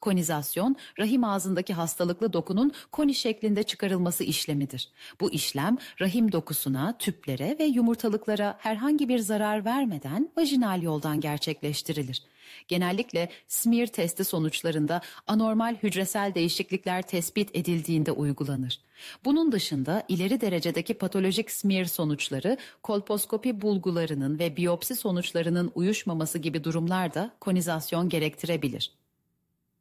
Konizasyon, rahim ağzındaki hastalıklı dokunun koni şeklinde çıkarılması işlemidir. Bu işlem rahim dokusuna, tüplere ve yumurtalıklara herhangi bir zarar vermeden vajinal yoldan gerçekleştirilir. Genellikle smear testi sonuçlarında anormal hücresel değişiklikler tespit edildiğinde uygulanır. Bunun dışında ileri derecedeki patolojik smear sonuçları, kolposkopi bulgularının ve biyopsi sonuçlarının uyuşmaması gibi durumlar da konizasyon gerektirebilir.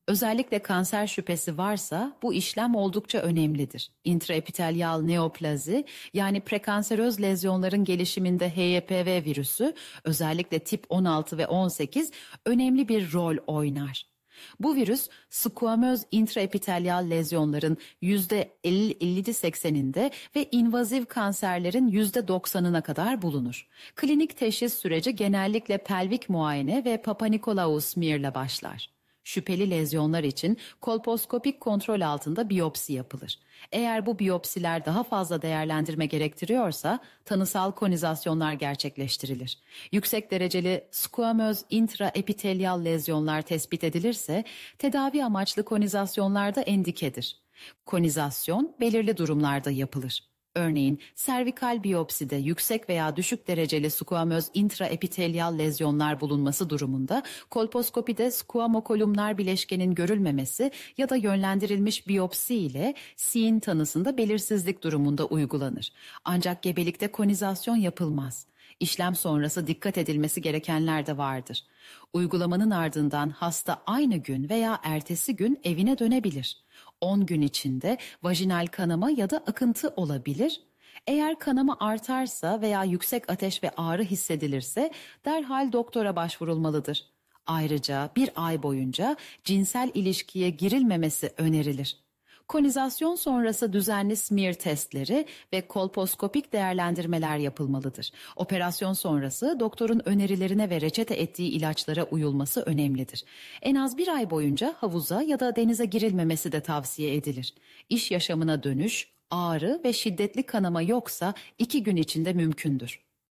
Özellikle kanser şüphesi varsa bu işlem oldukça önemlidir. İntraepitelyal neoplazi yani prekanseröz lezyonların gelişiminde HYPV virüsü özellikle tip 16 ve 18 önemli bir rol oynar. Bu virüs skuamöz intraepitelyal lezyonların %50-80'inde ve invaziv kanserlerin %90'ına kadar bulunur. Klinik teşhis süreci genellikle pelvik muayene ve Papanikolaou smear ile başlar. Şüpheli lezyonlar için kolposkopik kontrol altında biyopsi yapılır. Eğer bu biyopsiler daha fazla değerlendirme gerektiriyorsa tanısal konizasyonlar gerçekleştirilir. Yüksek dereceli squamöz intraepitelyal lezyonlar tespit edilirse tedavi amaçlı konizasyonlarda endikedir. Konizasyon belirli durumlarda yapılır. Örneğin servikal biyopside yüksek veya düşük dereceli skuamöz intraepitelyal lezyonlar bulunması durumunda kolposkopide skuamokolumnar bileşkenin görülmemesi ya da yönlendirilmiş biyopsi ile sin tanısında belirsizlik durumunda uygulanır. Ancak gebelikte konizasyon yapılmaz. İşlem sonrası dikkat edilmesi gerekenler de vardır. Uygulamanın ardından hasta aynı gün veya ertesi gün evine dönebilir. 10 gün içinde vajinal kanama ya da akıntı olabilir. Eğer kanama artarsa veya yüksek ateş ve ağrı hissedilirse derhal doktora başvurulmalıdır. Ayrıca bir ay boyunca cinsel ilişkiye girilmemesi önerilir konizasyon sonrası düzenli smear testleri ve kolposkopik değerlendirmeler yapılmalıdır. Operasyon sonrası doktorun önerilerine ve reçete ettiği ilaçlara uyulması önemlidir. En az bir ay boyunca havuza ya da denize girilmemesi de tavsiye edilir. İş yaşamına dönüş, ağrı ve şiddetli kanama yoksa iki gün içinde mümkündür.